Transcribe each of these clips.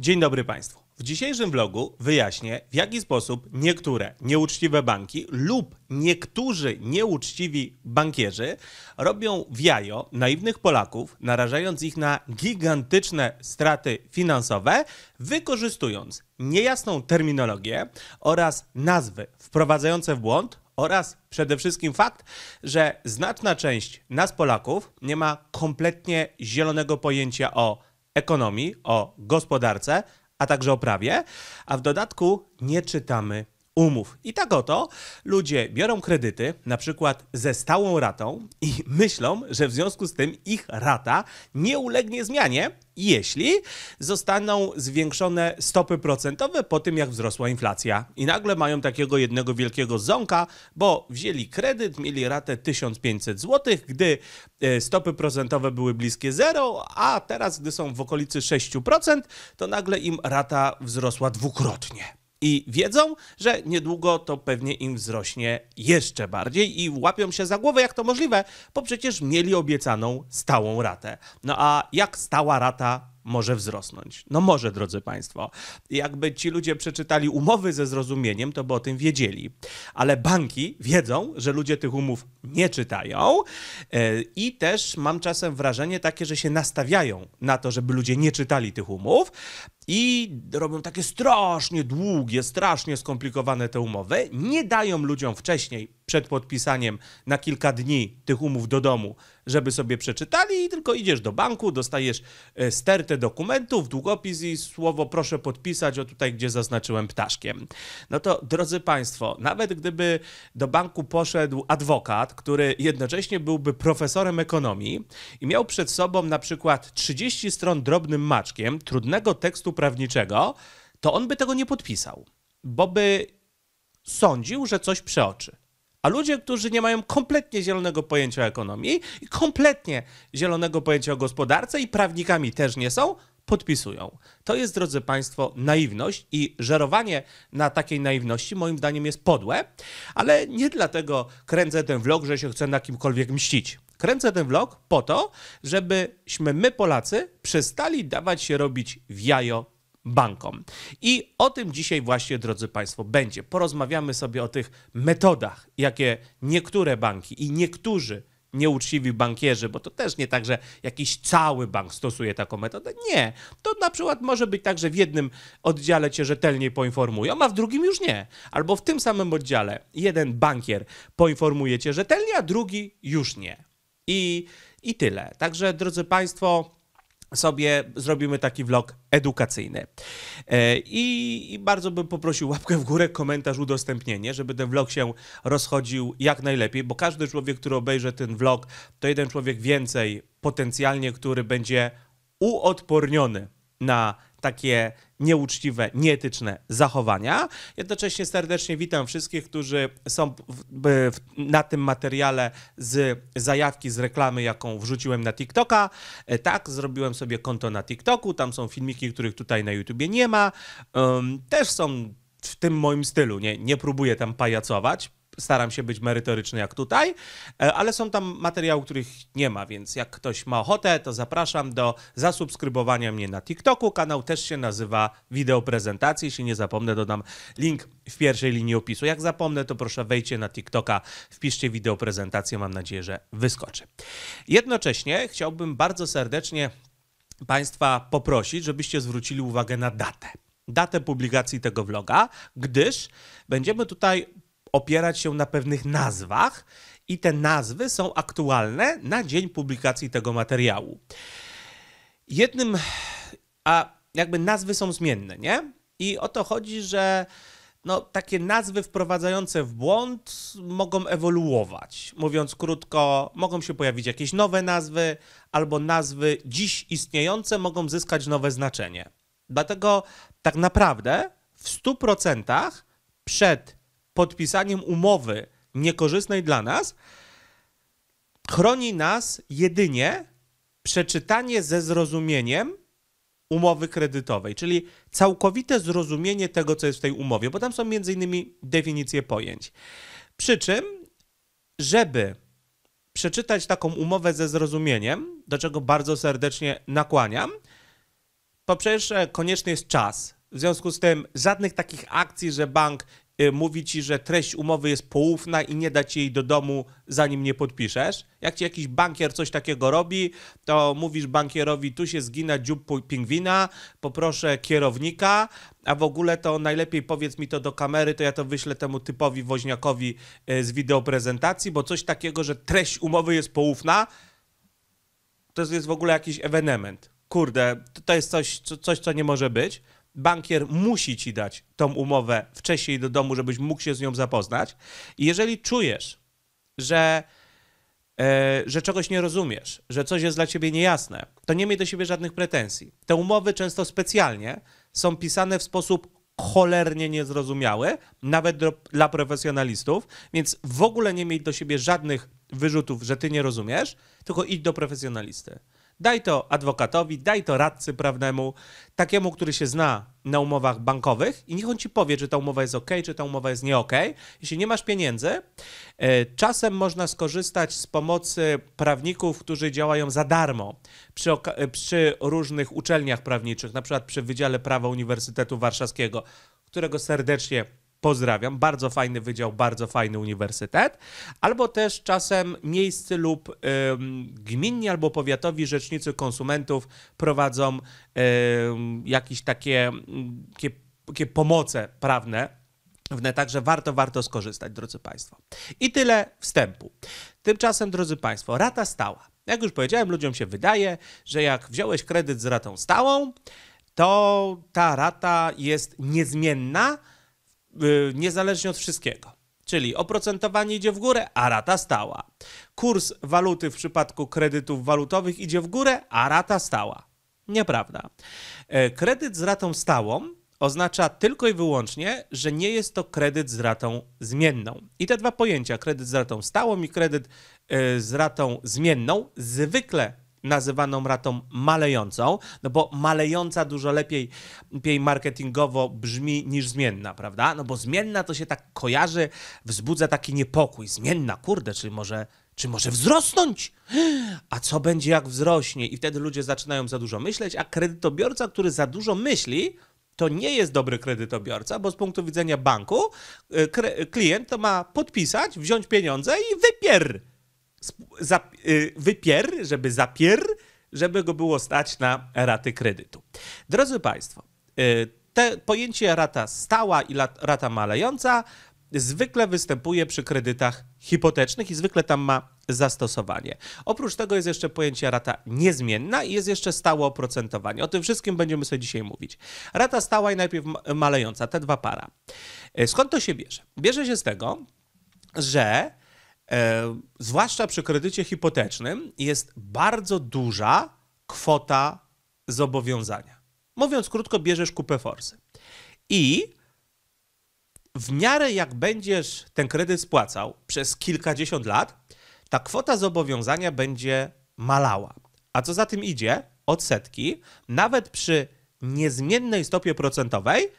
Dzień dobry Państwu. W dzisiejszym vlogu wyjaśnię, w jaki sposób niektóre nieuczciwe banki lub niektórzy nieuczciwi bankierzy robią w jajo naiwnych Polaków, narażając ich na gigantyczne straty finansowe, wykorzystując niejasną terminologię oraz nazwy wprowadzające w błąd oraz przede wszystkim fakt, że znaczna część nas Polaków nie ma kompletnie zielonego pojęcia o ekonomii, o gospodarce, a także o prawie, a w dodatku nie czytamy umów. I tak oto ludzie biorą kredyty, na przykład ze stałą ratą, i myślą, że w związku z tym ich rata nie ulegnie zmianie, jeśli zostaną zwiększone stopy procentowe po tym, jak wzrosła inflacja. I nagle mają takiego jednego wielkiego ząka, bo wzięli kredyt, mieli ratę 1500 zł, gdy e, stopy procentowe były bliskie zero, a teraz, gdy są w okolicy 6%, to nagle im rata wzrosła dwukrotnie i wiedzą, że niedługo to pewnie im wzrośnie jeszcze bardziej i łapią się za głowę, jak to możliwe, bo przecież mieli obiecaną stałą ratę. No a jak stała rata może wzrosnąć. No może, drodzy Państwo. Jakby ci ludzie przeczytali umowy ze zrozumieniem, to by o tym wiedzieli. Ale banki wiedzą, że ludzie tych umów nie czytają e, i też mam czasem wrażenie takie, że się nastawiają na to, żeby ludzie nie czytali tych umów i robią takie strasznie długie, strasznie skomplikowane te umowy, nie dają ludziom wcześniej przed podpisaniem na kilka dni tych umów do domu, żeby sobie przeczytali i tylko idziesz do banku, dostajesz e, stertę dokumentów, długopis i słowo proszę podpisać o tutaj, gdzie zaznaczyłem ptaszkiem. No to drodzy Państwo, nawet gdyby do banku poszedł adwokat, który jednocześnie byłby profesorem ekonomii i miał przed sobą na przykład 30 stron drobnym maczkiem trudnego tekstu prawniczego, to on by tego nie podpisał, bo by sądził, że coś przeoczy. A ludzie, którzy nie mają kompletnie zielonego pojęcia o ekonomii i kompletnie zielonego pojęcia o gospodarce i prawnikami też nie są, podpisują. To jest, drodzy Państwo, naiwność i żerowanie na takiej naiwności moim zdaniem jest podłe, ale nie dlatego kręcę ten vlog, że się chcę na kimkolwiek mścić. Kręcę ten vlog po to, żebyśmy my Polacy przestali dawać się robić w jajo bankom. I o tym dzisiaj właśnie, drodzy Państwo, będzie. Porozmawiamy sobie o tych metodach, jakie niektóre banki i niektórzy nieuczciwi bankierzy, bo to też nie tak, że jakiś cały bank stosuje taką metodę. Nie. To na przykład może być tak, że w jednym oddziale cię rzetelniej poinformują, a w drugim już nie. Albo w tym samym oddziale jeden bankier poinformuje cię rzetelnie, a drugi już nie. I, i tyle. Także, drodzy Państwo, sobie zrobimy taki vlog edukacyjny. E, I, bardzo bym poprosił łapkę w górę, komentarz, udostępnienie, żeby ten vlog się rozchodził jak najlepiej, bo każdy człowiek, który obejrzy ten vlog, to jeden człowiek więcej potencjalnie, który będzie uodporniony na takie nieuczciwe, nieetyczne zachowania. Jednocześnie serdecznie witam wszystkich, którzy są w, w, na tym materiale z zajawki, z reklamy, jaką wrzuciłem na TikToka. E, tak, zrobiłem sobie konto na TikToku, tam są filmiki, których tutaj na YouTubie nie ma. Um, też są w tym moim stylu, nie, nie próbuję tam pajacować, staram się być merytoryczny jak tutaj, e, ale są tam materiały, których nie ma, więc jak ktoś ma ochotę, to zapraszam do zasubskrybowania mnie na TikToku. Kanał też się nazywa Wideo Prezentacji. Jeśli nie zapomnę, dodam link w pierwszej linii opisu. Jak zapomnę, to proszę wejdźcie na TikToka, wpiszcie wideo prezentację. Mam nadzieję, że wyskoczy. Jednocześnie chciałbym bardzo serdecznie Państwa poprosić, żebyście zwrócili uwagę na datę datę publikacji tego vloga, gdyż będziemy tutaj opierać się na pewnych nazwach i te nazwy są aktualne na dzień publikacji tego materiału. Jednym, a jakby nazwy są zmienne, nie? I o to chodzi, że no, takie nazwy wprowadzające w błąd mogą ewoluować. Mówiąc krótko, mogą się pojawić jakieś nowe nazwy, albo nazwy dziś istniejące mogą zyskać nowe znaczenie. Dlatego tak naprawdę w 100% przed podpisaniem umowy niekorzystnej dla nas, chroni nas jedynie przeczytanie ze zrozumieniem umowy kredytowej, czyli całkowite zrozumienie tego, co jest w tej umowie, bo tam są między innymi definicje pojęć. Przy czym, żeby przeczytać taką umowę ze zrozumieniem, do czego bardzo serdecznie nakłaniam, po pierwsze konieczny jest czas. W związku z tym żadnych takich akcji, że bank Y, mówi ci, że treść umowy jest poufna i nie da ci jej do domu, zanim nie podpiszesz. Jak ci jakiś bankier coś takiego robi, to mówisz bankierowi, tu się zgina dziób pingwina, poproszę kierownika, a w ogóle to najlepiej powiedz mi to do kamery, to ja to wyślę temu typowi woźniakowi y, z wideoprezentacji, bo coś takiego, że treść umowy jest poufna, to jest w ogóle jakiś ewenement. Kurde, to jest coś, coś co nie może być bankier musi ci dać tą umowę wcześniej do domu, żebyś mógł się z nią zapoznać. I jeżeli czujesz, że, yy, że czegoś nie rozumiesz, że coś jest dla ciebie niejasne, to nie miej do siebie żadnych pretensji. Te umowy często specjalnie są pisane w sposób cholernie niezrozumiały, nawet do, dla profesjonalistów, więc w ogóle nie miej do siebie żadnych wyrzutów, że ty nie rozumiesz, tylko idź do profesjonalisty. Daj to adwokatowi, daj to radcy prawnemu, takiemu, który się zna na umowach bankowych i niech on ci powie, czy ta umowa jest ok, czy ta umowa jest nie ok. Jeśli nie masz pieniędzy, e, czasem można skorzystać z pomocy prawników, którzy działają za darmo przy, e, przy różnych uczelniach prawniczych, na przykład przy Wydziale Prawa Uniwersytetu Warszawskiego, którego serdecznie Pozdrawiam, bardzo fajny wydział, bardzo fajny uniwersytet, albo też czasem miejscy lub ym, gminni albo powiatowi rzecznicy konsumentów prowadzą jakieś takie, takie, takie pomoce prawne Także warto, warto skorzystać, drodzy Państwo. I tyle wstępu. Tymczasem, drodzy Państwo, rata stała. Jak już powiedziałem, ludziom się wydaje, że jak wziąłeś kredyt z ratą stałą, to ta rata jest niezmienna, Y, niezależnie od wszystkiego. Czyli oprocentowanie idzie w górę, a rata stała. Kurs waluty w przypadku kredytów walutowych idzie w górę, a rata stała. Nieprawda. E, kredyt z ratą stałą oznacza tylko i wyłącznie, że nie jest to kredyt z ratą zmienną. I te dwa pojęcia, kredyt z ratą stałą i kredyt y, z ratą zmienną, zwykle nazywaną ratą malejącą, no bo malejąca dużo lepiej, lepiej marketingowo brzmi niż zmienna, prawda? No bo zmienna to się tak kojarzy, wzbudza taki niepokój. Zmienna, kurde, czy może czy może wzrosnąć? A co będzie, jak wzrośnie? I wtedy ludzie zaczynają za dużo myśleć, a kredytobiorca, który za dużo myśli, to nie jest dobry kredytobiorca, bo z punktu widzenia banku e, klient to ma podpisać, wziąć pieniądze i wypier. Y, wypier, żeby zapier, żeby go było stać na raty kredytu. Drodzy Państwo, y, te pojęcie rata stała i rata malejąca zwykle występuje przy kredytach hipotecznych i zwykle tam ma zastosowanie. Oprócz tego jest jeszcze pojęcie rata niezmienna i jest jeszcze stałe oprocentowanie. O tym wszystkim będziemy sobie dzisiaj mówić. Rata stała i najpierw malejąca, te dwa para. Y, skąd to się bierze? Bierze się z tego, że E, zwłaszcza przy kredycie hipotecznym, jest bardzo duża kwota zobowiązania. Mówiąc krótko, bierzesz kupę forsy. I w miarę jak będziesz ten kredyt spłacał przez kilkadziesiąt lat, ta kwota zobowiązania będzie malała. A co za tym idzie, odsetki, nawet przy niezmiennej stopie procentowej,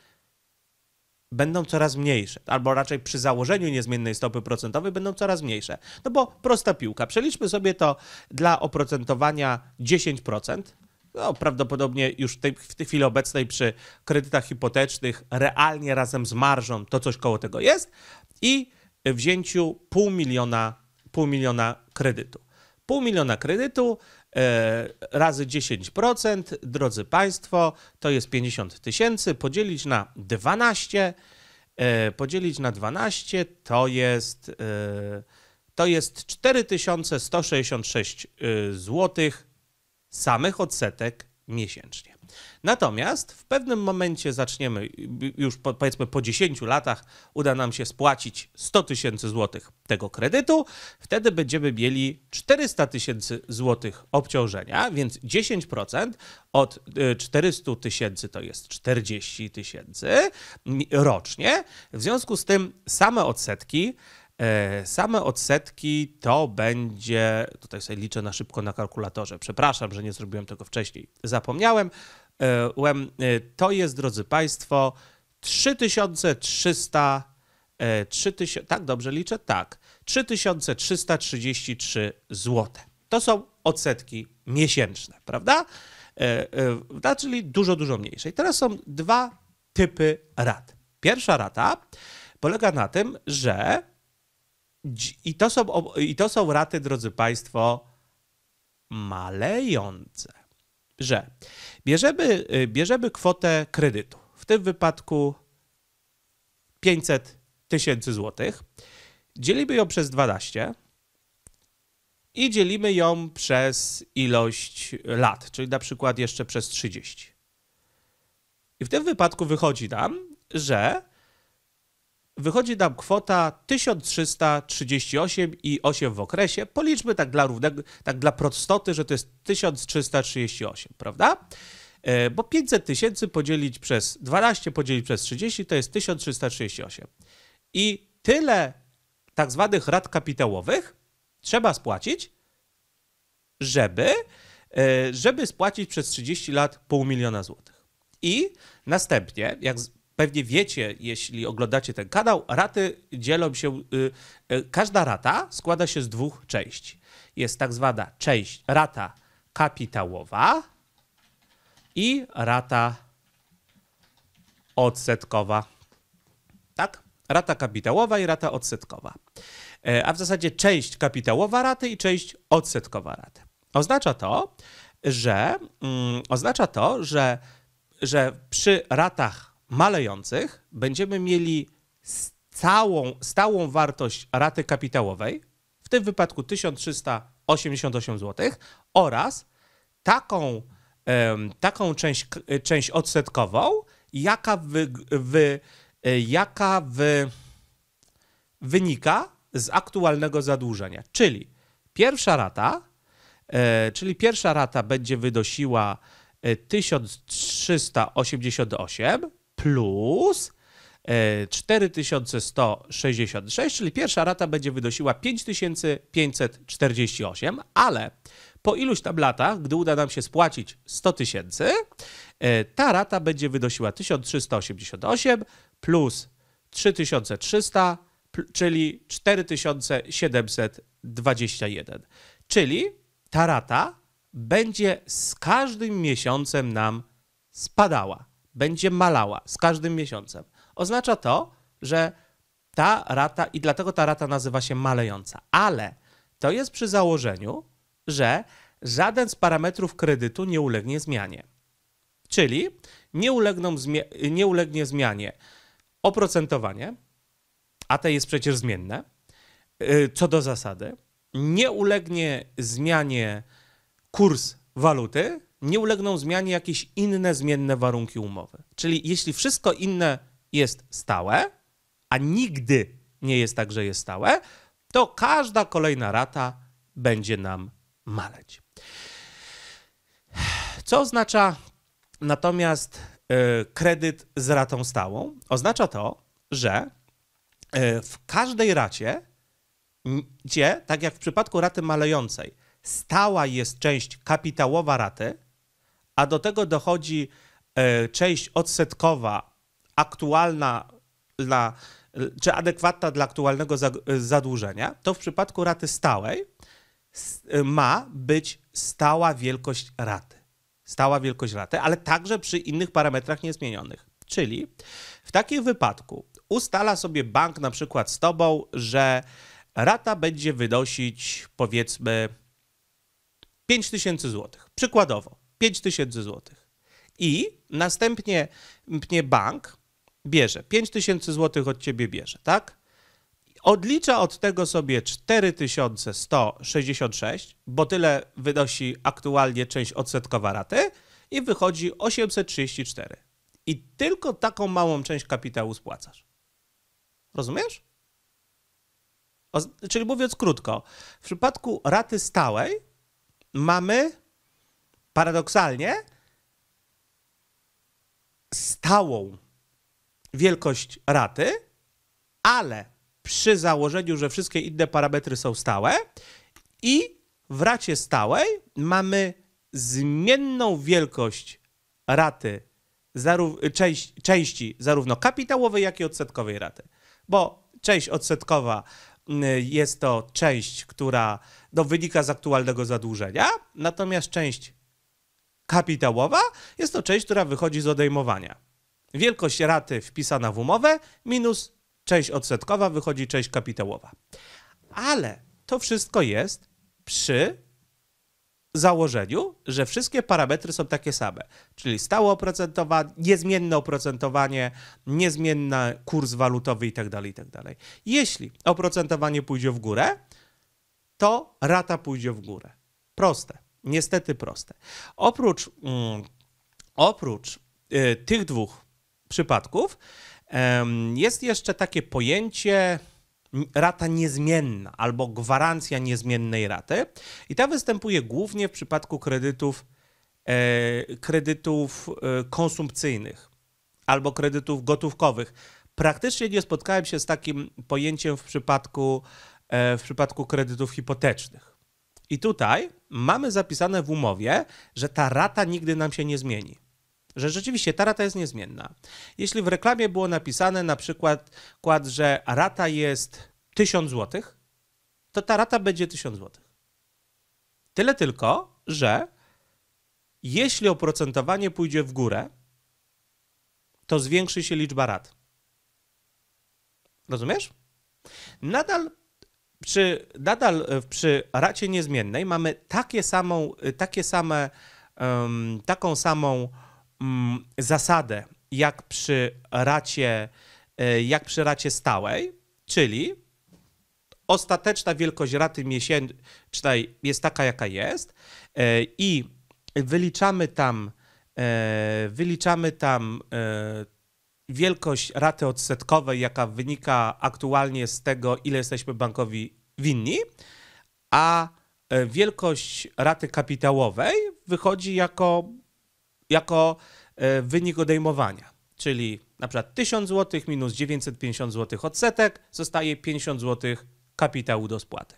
będą coraz mniejsze, albo raczej przy założeniu niezmiennej stopy procentowej będą coraz mniejsze. No bo prosta piłka. Przeliczmy sobie to dla oprocentowania 10%. No, prawdopodobnie już w tej, w tej chwili obecnej przy kredytach hipotecznych realnie razem z marżą to coś koło tego jest i wzięciu pół miliona, pół miliona kredytu. Pół miliona kredytu E, razy 10%, drodzy Państwo, to jest 50 tysięcy, podzielić na 12, e, podzielić na 12 to jest, e, to jest 4166 zł samych odsetek miesięcznie. Natomiast w pewnym momencie zaczniemy, już po, powiedzmy po 10 latach, uda nam się spłacić 100 tysięcy złotych tego kredytu. Wtedy będziemy mieli 400 tysięcy złotych obciążenia, więc 10% od 400 e, tysięcy to jest 40 tysięcy rocznie. W związku z tym same odsetki. E, same odsetki to będzie, tutaj sobie liczę na szybko na kalkulatorze, przepraszam, że nie zrobiłem tego wcześniej, zapomniałem, E, e, to jest, drodzy Państwo, 3300, 3000, e, tak dobrze liczę? Tak, 3333 zł. To są odsetki miesięczne, prawda? Czyli dużo, dużo mniejsze. I teraz są dwa typy rat. Pierwsza rata polega na tym, że i to są, i to są raty, drodzy Państwo, malejące że bierzemy, y, bierzemy kwotę kredytu, w tym wypadku 500 tysięcy złotych, dzielimy ją przez 12 i dzielimy ją przez ilość lat, czyli na przykład jeszcze przez 30. I w tym wypadku wychodzi nam, że wychodzi nam kwota 1338,8 w okresie. Policzmy tak dla równego, tak dla prostoty, że to jest 1338, prawda? E, bo 500 tysięcy podzielić przez 12, podzielić przez 30 to jest 1338. I tyle tak zwanych rat kapitałowych trzeba spłacić, żeby, e, żeby spłacić przez 30 lat pół miliona złotych. I następnie, jak pewnie wiecie, jeśli oglądacie ten kanał, raty dzielą się. Y, y, każda rata składa się z dwóch części. Jest tak zwana część rata kapitałowa i rata odsetkowa. Tak? Rata kapitałowa i rata odsetkowa. E, a w zasadzie część kapitałowa raty i część odsetkowa raty. Oznacza to, że mm, oznacza to, że, że przy ratach malejących będziemy mieli całą, stałą wartość raty kapitałowej, w tym wypadku 1388 zł, oraz taką, taką część, e, część odsetkową, jaka, wy, wy e, jaka wy, wynika z aktualnego zadłużenia. Czyli pierwsza rata, e, czyli pierwsza rata będzie wynosiła 1388, plus 4166, e, czyli pierwsza rata będzie wynosiła 5548, ale po iluś tam latach, gdy uda nam się spłacić 100 tysięcy, e, ta rata będzie wynosiła 1388 plus 3300, czyli 4721. Czyli ta rata będzie z każdym miesiącem nam spadała będzie malała z każdym miesiącem. Oznacza to, że ta rata, i dlatego ta rata nazywa się malejąca, ale to jest przy założeniu, że żaden z parametrów kredytu nie ulegnie zmianie. Czyli nie, ulegną zmi- nie ulegnie zmianie oprocentowanie, a te jest przecież zmienne, y, co do zasady, nie ulegnie zmianie kurs waluty, nie ulegną zmianie jakieś inne zmienne warunki umowy. Czyli jeśli wszystko inne jest stałe, a nigdy nie jest tak, że jest stałe, to każda kolejna rata będzie nam maleć. Co oznacza natomiast e, kredyt z ratą stałą? Oznacza to, że e, w każdej racie, gdzie, tak jak w przypadku raty malejącej, stała jest część kapitałowa raty, a do tego dochodzi e, część odsetkowa, aktualna dla, czy adekwatna dla aktualnego zadłużenia, to w przypadku raty stałej e, ma być stała wielkość raty. Stała wielkość raty, ale także przy innych parametrach niezmienionych. Czyli w takim wypadku ustala sobie bank na przykład z tobą, że rata będzie wynosić powiedzmy 5000 zł. Przykładowo. 5000 tysięcy złotych. I następnie mnie bank bierze, 5000 tysięcy złotych od ciebie bierze, tak? Odlicza od tego sobie 4166, bo tyle wynosi aktualnie część odsetkowa raty i wychodzi 834. I tylko taką małą część kapitału spłacasz. Rozumiesz? O, czyli mówiąc krótko, w przypadku raty stałej mamy paradoksalnie stałą wielkość raty, ale przy założeniu, że wszystkie inne parametry są stałe i w racie stałej mamy zmienną wielkość raty części, części zarówno kapitałowej, jak i odsetkowej raty. Bo część odsetkowa mm, jest to część, która no, wynika z aktualnego zadłużenia, natomiast część kapitałowa jest to część, która wychodzi z odejmowania. Wielkość raty wpisana w umowę minus część odsetkowa wychodzi część kapitałowa. Ale to wszystko jest przy założeniu, że wszystkie parametry są takie same, czyli stałe oprocentowanie, niezmienne oprocentowanie, niezmienny kurs walutowy itd., tak itd. Tak Jeśli oprocentowanie pójdzie w górę, to rata pójdzie w górę. Proste. Niestety proste. Oprócz, mm, oprócz y, tych dwóch przypadków jest jeszcze takie pojęcie rata niezmienna albo gwarancja niezmiennej raty i ta występuje głównie w przypadku kredytów, e, kredytów e, konsumpcyjnych albo kredytów gotówkowych. Praktycznie nie spotkałem się z takim pojęciem w przypadku, e, w przypadku kredytów hipotecznych. I tutaj mamy zapisane w umowie, że ta rata nigdy nam się nie zmieni. Że rzeczywiście ta rata jest niezmienna. Jeśli w reklamie było napisane na przykład, kład, że rata jest 1000 zł, to ta rata będzie 1000 zł. Tyle tylko, że jeśli oprocentowanie pójdzie w górę, to zwiększy się liczba rat. Rozumiesz? Nadal przy, nadal e, przy racie niezmiennej mamy takie samą, e, takie same, um, taką samą um, zasadę jak przy racie, e, jak przy racie stałej, czyli ostateczna wielkość raty miesięcznej jest taka, jaka jest i wyliczamy tam, wyliczamy tam wielkość raty odsetkowej, jaka wynika aktualnie z tego, ile jesteśmy bankowi winni, a e, wielkość raty kapitałowej wychodzi jako, jako e, wynik odejmowania. Czyli na przykład 1000 zł minus 950 zł odsetek zostaje 50 zł kapitału do spłaty.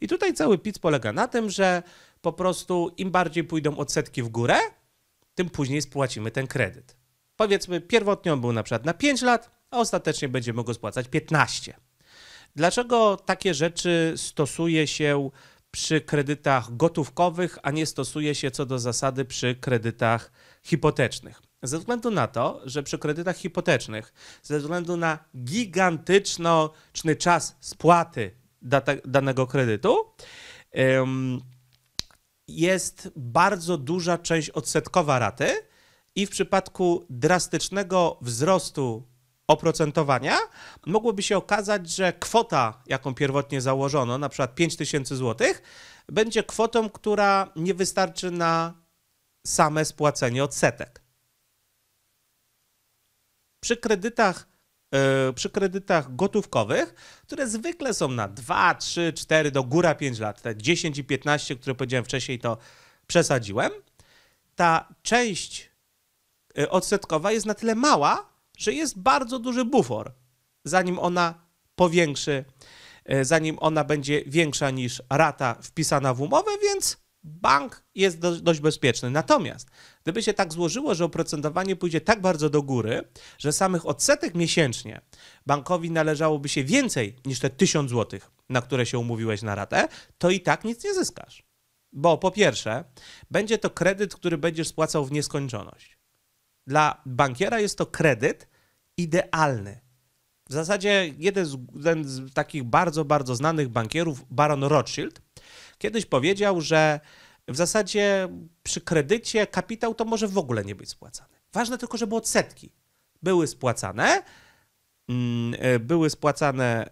I tutaj cały PIT polega na tym, że po prostu im bardziej pójdą odsetki w górę, tym później spłacimy ten kredyt. Powiedzmy, pierwotnie on był na przykład na 5 lat, a ostatecznie będzie mógł spłacać 15. Dlaczego takie rzeczy stosuje się przy kredytach gotówkowych, a nie stosuje się co do zasady przy kredytach hipotecznych? Ze względu na to, że przy kredytach hipotecznych, ze względu na gigantyczny czas spłaty danego kredytu, jest bardzo duża część odsetkowa raty, i w przypadku drastycznego wzrostu oprocentowania, mogłoby się okazać, że kwota, jaką pierwotnie założono, na przykład 5000 zł, będzie kwotą, która nie wystarczy na same spłacenie odsetek. Przy kredytach, yy, przy kredytach gotówkowych, które zwykle są na 2, 3, 4, do góra 5 lat, te 10 i 15, które powiedziałem wcześniej, to przesadziłem, ta część E, odsetkowa jest na tyle mała, że jest bardzo duży bufor, zanim ona powiększy, e, zanim ona będzie większa niż rata wpisana w umowę, więc bank jest dość bezpieczny. Natomiast gdyby się tak złożyło, że oprocentowanie pójdzie tak bardzo do góry, że samych odsetek miesięcznie bankowi należałoby się więcej niż te 1000 zł, na które się umówiłeś na ratę, to i tak nic nie zyskasz. Bo po pierwsze, będzie to kredyt, który będziesz spłacał w nieskończoność. Dla bankiera jest to kredyt idealny. W zasadzie jeden z, jeden z takich bardzo, bardzo znanych bankierów, Baron Rothschild, kiedyś powiedział, że w zasadzie przy kredycie kapitał to może w ogóle nie być spłacany. Ważne tylko, żeby odsetki były spłacane, mm, e, były spłacane e,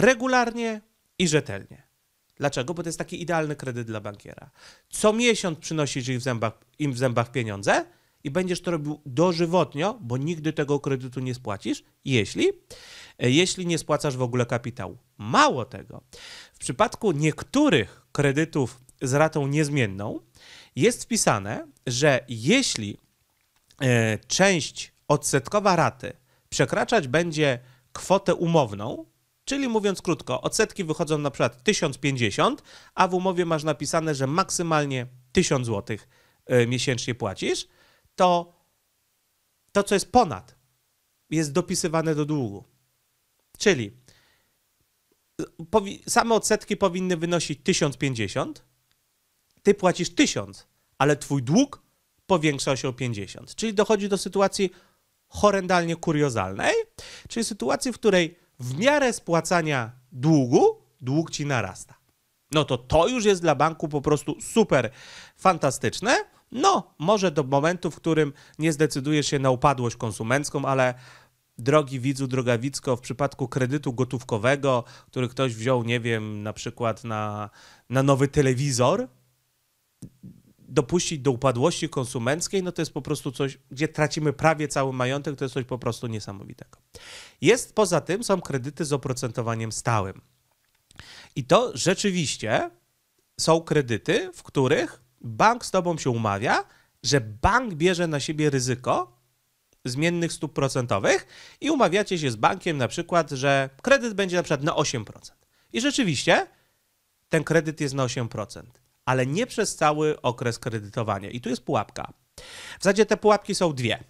regularnie i rzetelnie. Dlaczego? Bo to jest taki idealny kredyt dla bankiera. Co miesiąc przynosisz im w zębach, im w zębach pieniądze, i będziesz to robił dożywotnio, bo nigdy tego kredytu nie spłacisz, jeśli, e, jeśli nie spłacasz w ogóle kapitału. Mało tego, w przypadku niektórych kredytów z ratą niezmienną jest wpisane, że jeśli e, część odsetkowa raty przekraczać będzie kwotę umowną, Czyli mówiąc krótko, odsetki wychodzą na przykład 1050, a w umowie masz napisane, że maksymalnie 1000 zł e, miesięcznie płacisz, to to, co jest ponad, jest dopisywane do długu. Czyli same odsetki powinny wynosić 1050, ty płacisz 1000, ale twój dług powiększa się o 50. Czyli dochodzi do sytuacji horrendalnie kuriozalnej, czyli sytuacji, w której w miarę spłacania długu, dług ci narasta. No to to już jest dla banku po prostu super fantastyczne, no, może do momentu, w którym nie zdecydujesz się na upadłość konsumencką, ale drogi widzu, droga widzko, w przypadku kredytu gotówkowego, który ktoś wziął, nie wiem, na przykład na, na nowy telewizor, dopuścić do upadłości konsumenckiej, no to jest po prostu coś, gdzie tracimy prawie cały majątek, to jest coś po prostu niesamowitego. Jest poza tym, są kredyty z oprocentowaniem stałym. I to rzeczywiście są kredyty, w których bank z tobą się umawia, że bank bierze na siebie ryzyko zmiennych stóp procentowych i umawiacie się z bankiem na przykład, że kredyt będzie na przykład na 8%. I rzeczywiście ten kredyt jest na 8%, ale nie przez cały okres kredytowania. I tu jest pułapka. W zasadzie te pułapki są dwie.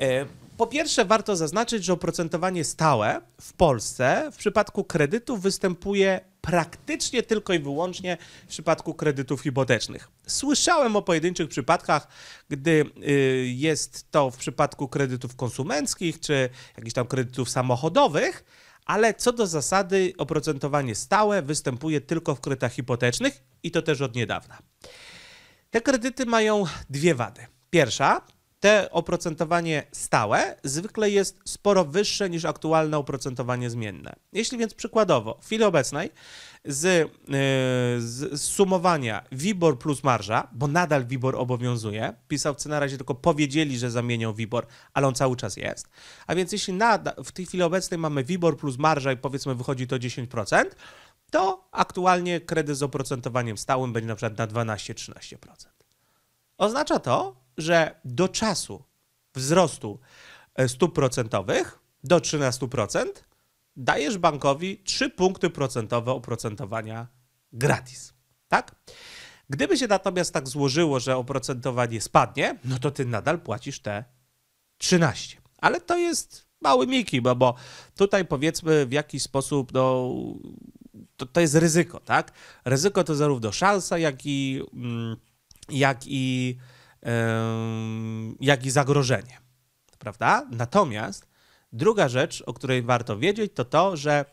E, po pierwsze, warto zaznaczyć, że oprocentowanie stałe w Polsce w przypadku kredytów występuje praktycznie tylko i wyłącznie w przypadku kredytów hipotecznych. Słyszałem o pojedynczych przypadkach, gdy y, jest to w przypadku kredytów konsumenckich czy jakichś tam kredytów samochodowych, ale co do zasady oprocentowanie stałe występuje tylko w kredytach hipotecznych i to też od niedawna. Te kredyty mają dwie wady. Pierwsza te oprocentowanie stałe zwykle jest sporo wyższe niż aktualne oprocentowanie zmienne. Jeśli więc przykładowo w chwili obecnej z, y, z sumowania WIBOR plus marża, bo nadal WIBOR obowiązuje, pisałcy na razie tylko powiedzieli, że zamienią WIBOR, ale on cały czas jest, a więc jeśli w tej chwili obecnej mamy WIBOR plus marża i powiedzmy wychodzi to 10%, to aktualnie kredyt z oprocentowaniem stałym będzie na przykład na 12-13%. Oznacza to, że do czasu wzrostu e, stóp procentowych do 13% dajesz bankowi 3 punkty procentowe oprocentowania gratis. Tak? Gdyby się natomiast tak złożyło, że oprocentowanie spadnie, no to ty nadal płacisz te 13. Ale to jest mały miki, bo, bo tutaj powiedzmy w jakiś sposób no, to, to jest ryzyko, tak? Ryzyko to zarówno szansa, jak i mm, jak i, jak i zagrożenie. Prawda? Natomiast druga rzecz, o której warto wiedzieć, to to, że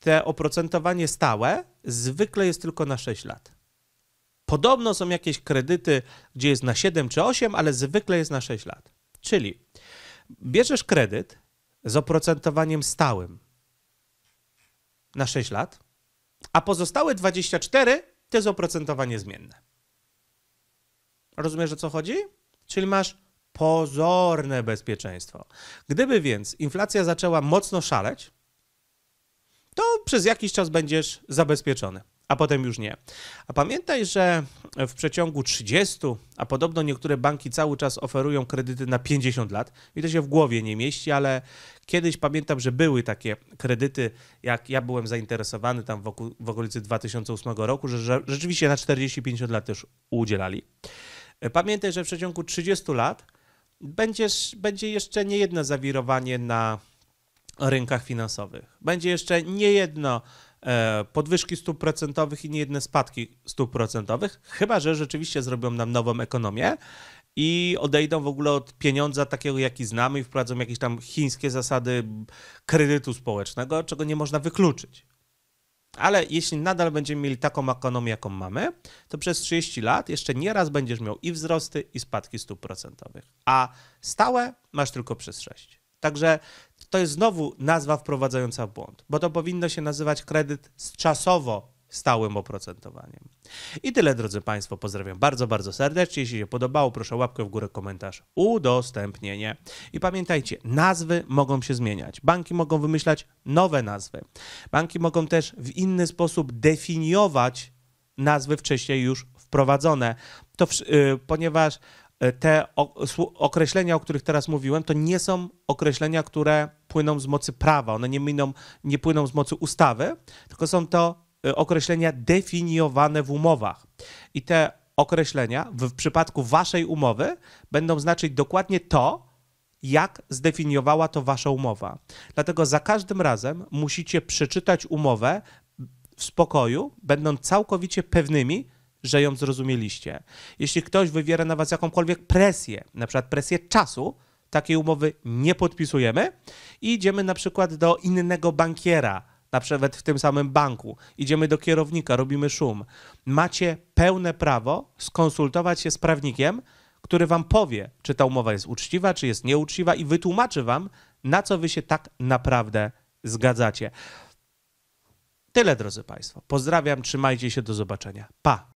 te oprocentowanie stałe zwykle jest tylko na 6 lat. Podobno są jakieś kredyty, gdzie jest na 7 czy 8, ale zwykle jest na 6 lat. Czyli bierzesz kredyt z oprocentowaniem stałym na 6 lat, a pozostałe 24 to jest oprocentowanie zmienne. Rozumiesz o co chodzi? Czyli masz pozorne bezpieczeństwo. Gdyby więc inflacja zaczęła mocno szaleć, to przez jakiś czas będziesz zabezpieczony, a potem już nie. A pamiętaj, że w przeciągu 30, a podobno niektóre banki cały czas oferują kredyty na 50 lat, i to się w głowie nie mieści, ale kiedyś pamiętam, że były takie kredyty, jak ja byłem zainteresowany tam w okolicy 2008 roku, że rzeczywiście na 40-50 lat też udzielali. E, pamiętaj, że w przeciągu 30 lat będziesz, będzie jeszcze niejedno zawirowanie na rynkach finansowych. Będzie jeszcze niejedno e, podwyżki stóp procentowych i niejedne spadki stóp procentowych, chyba że rzeczywiście zrobią nam nową ekonomię i odejdą w ogóle od pieniądza takiego, jaki znamy i wprowadzą jakieś tam chińskie zasady kredytu społecznego, czego nie można wykluczyć. Ale jeśli nadal będziemy mieli taką ekonomię, jaką mamy, to przez 30 lat jeszcze nieraz będziesz miał i wzrosty, i spadki stóp procentowych. A stałe masz tylko przez 6. Także to jest znowu nazwa wprowadzająca w błąd, bo to powinno się nazywać kredyt z czasowo stałym oprocentowaniem. I tyle, drodzy Państwo. Pozdrawiam bardzo, bardzo serdecznie. Jeśli się podobało, proszę łapkę w górę, komentarz, udostępnienie. I pamiętajcie, nazwy mogą się zmieniać. Banki mogą wymyślać nowe nazwy. Banki mogą też w inny sposób definiować nazwy wcześniej już wprowadzone, to, yy, ponieważ y, te określenia, o których teraz mówiłem, to nie są określenia, które płyną z mocy prawa, one nie, miną, nie płyną z mocy ustawy, tylko są to Y, określenia definiowane w umowach. I te określenia w przypadku waszej umowy będą znaczyć dokładnie to, jak zdefiniowała to wasza umowa. Dlatego za każdym razem musicie przeczytać umowę w spokoju, będąc całkowicie pewnymi, że ją zrozumieliście. Jeśli ktoś wywiera na was jakąkolwiek presję, na przykład presję czasu, takiej umowy nie podpisujemy i idziemy na przykład do innego bankiera, przykład w tym samym banku, idziemy do kierownika, robimy szum. Macie pełne prawo skonsultować się z prawnikiem, który wam powie, czy ta umowa jest uczciwa, czy jest nieuczciwa i wytłumaczy wam, na co wy się tak naprawdę zgadzacie. Tyle, drodzy Państwo. Pozdrawiam, trzymajcie się, do zobaczenia. Pa!